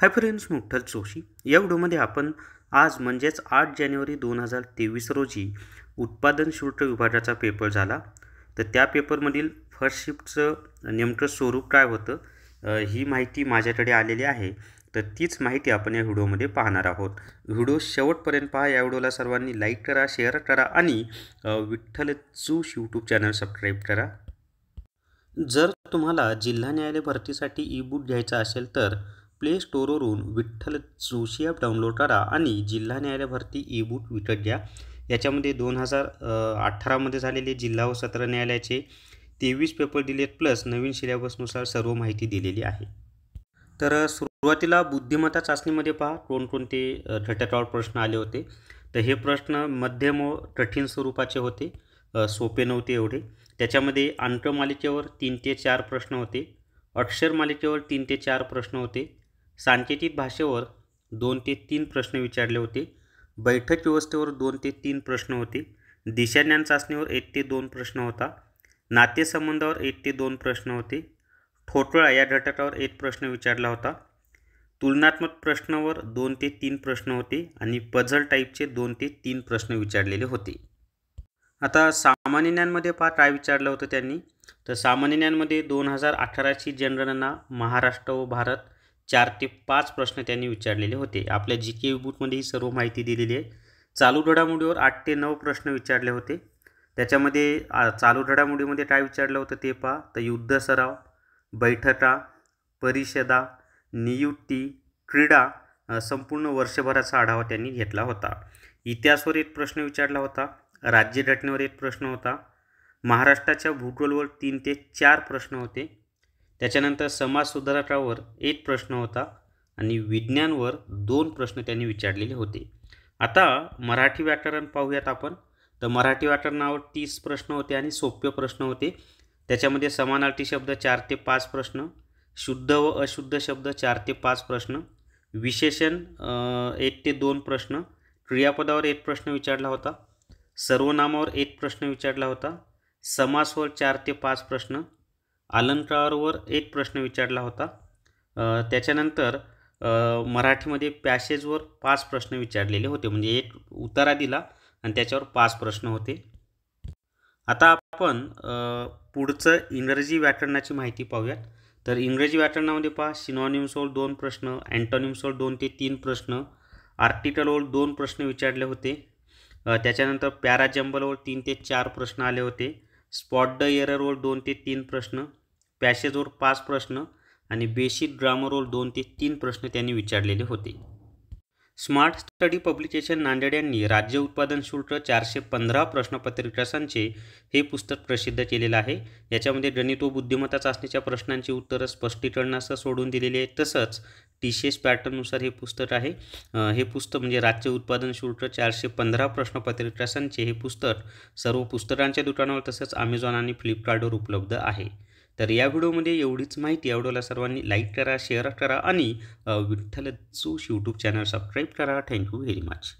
hi friends मुठ्ठल Joshi या व्हिडिओमध्ये आपण आज म्हणजेच आठ जानेवारी दोन हजार तेवीस रोजी उत्पादन शुल्क विभागाचा पेपर झाला तर त्या पेपरमधील फर्स्ट शिफ्टचं नेमकं स्वरूप काय होतं ही माहिती माझ्याकडे आलेली आहे तर तीच माहिती आपण या व्हिडिओमध्ये पाहणार आहोत व्हिडिओ शेवटपर्यंत पहा या व्हिडिओला सर्वांनी लाईक करा शेअर करा आणि विठ्ठल चूश यूट्यूब चॅनल सबस्क्राईब करा जर तुम्हाला जिल्हा न्यायालय भरतीसाठी ई बुक घ्यायचा असेल तर प्ले स्टोरवरून विठ्ठल जोशी ॲप डाउनलोड करा आणि जिल्हा न्यायालय भरती ई बुक विकत घ्या याच्यामध्ये दोन हजार अठरामध्ये झालेले जिल्हा व सत्र न्यायालयाचे तेवीस पेपर आहेत प्लस नवीन सिलेबसनुसार सर्व माहिती दिलेली आहे तर सुरुवातीला बुद्धिमत्ता चाचणीमध्ये पहा कोणकोणते घटकावर प्रश्न आले होते तर हे प्रश्न मध्यम व कठीण स्वरूपाचे होते सोपे नव्हते एवढे त्याच्यामध्ये अंक मालिकेवर तीन ते चार प्रश्न होते अक्षर मालिकेवर तीन ते चार प्रश्न होते सांकेतिक भाषेवर दोन ते तीन प्रश्न विचारले होते बैठक व्यवस्थेवर दोन ते तीन प्रश्न होते दिशाज्ञान चाचणीवर एक ते दोन प्रश्न होता नातेसंबंधावर एक ते दोन प्रश्न होते ठोटळा या घटकावर एक प्रश्न विचारला होता तुलनात्मक प्रश्नावर दोन ते तीन प्रश्न होते आणि पझल टाईपचे दोन ते तीन प्रश्न विचारलेले होते आता सामान्य ज्ञानमध्ये पहा काय विचारलं होतं त्यांनी तर सामान्य ज्ञानमध्ये दोन हजार अठराची जनगणना महाराष्ट्र व भारत चार ते पाच प्रश्न त्यांनी विचारलेले होते आपल्या जी के बुकमध्ये ही सर्व माहिती दिलेली आहे चालू घडामोडीवर आठ ते नऊ प्रश्न विचारले होते त्याच्यामध्ये चालू घडामोडीमध्ये काय विचारलं होतं ते पहा तर युद्ध सराव बैठका परिषदा नियुक्ती क्रीडा संपूर्ण वर्षभराचा आढावा त्यांनी घेतला होता इतिहासवर एक प्रश्न विचारला होता राज्यघटनेवर एक प्रश्न होता महाराष्ट्राच्या भूगोलवर तीन ते चार प्रश्न होते त्याच्यानंतर समाज सुधारकावर एक प्रश्न होता आणि विज्ञानवर दोन प्रश्न त्यांनी विचारलेले होते आता मराठी व्याकरण पाहूयात आपण तर मराठी व्याकरणावर तीस प्रश्न होते आणि सोपे प्रश्न होते त्याच्यामध्ये समानार्थी शब्द चार ते पाच प्रश्न शुद्ध व अशुद्ध शब्द चार ते पाच प्रश्न विशेषण एक ते दोन प्रश्न क्रियापदावर एक प्रश्न विचारला होता सर्वनामावर एक प्रश्न विचारला होता समासवर चार ते पाच प्रश्न अलंकारावर एक प्रश्न विचारला होता त्याच्यानंतर मराठीमध्ये पॅसेजवर पाच प्रश्न विचारलेले होते म्हणजे एक उतारा दिला आणि त्याच्यावर पाच प्रश्न होते आता आपण पुढचं इंग्रजी व्याकरणाची माहिती पाहूयात तर इंग्रजी व्याकरणामध्ये पहा सिनॉनिम्सवर दोन प्रश्न अँटॉनिम्सवर दोन ते तीन प्रश्न आर्टिकलवर दोन प्रश्न विचारले होते त्याच्यानंतर पॅराजंबलवर तीन ते चार प्रश्न आले होते स्पॉट द एररवर दोन ते तीन प्रश्न पॅसेजवर पाच प्रश्न आणि बेसिक ड्रामरोल दोन ते तीन प्रश्न त्यांनी विचारलेले होते स्मार्ट स्टडी पब्लिकेशन नांदेड यांनी राज्य उत्पादन शुल्क चारशे पंधरा प्रश्नपत्रिकासांचे हे पुस्तक प्रसिद्ध केलेलं आहे याच्यामध्ये गणित व बुद्धिमत्ता चाचणीच्या प्रश्नांची उत्तरं स्पष्टीकरणासह सोडून दिलेली आहे तसंच टी पॅटर्ननुसार हे पुस्तक आहे हे पुस्तक म्हणजे राज्य उत्पादन शुल्क चारशे पंधरा प्रश्नपत्रिकासांचे हे पुस्तक सर्व पुस्तकांच्या दुकानावर तसंच अमेझॉन आणि फ्लिपकार्टवर उपलब्ध आहे तर या व्हिडिओमध्ये एवढीच माहिती आवडला सर्वांनी लाईक करा शेअर करा आणि Vitthal Joshi YouTube channel subscribe करा थँक्यू व्हेरी मच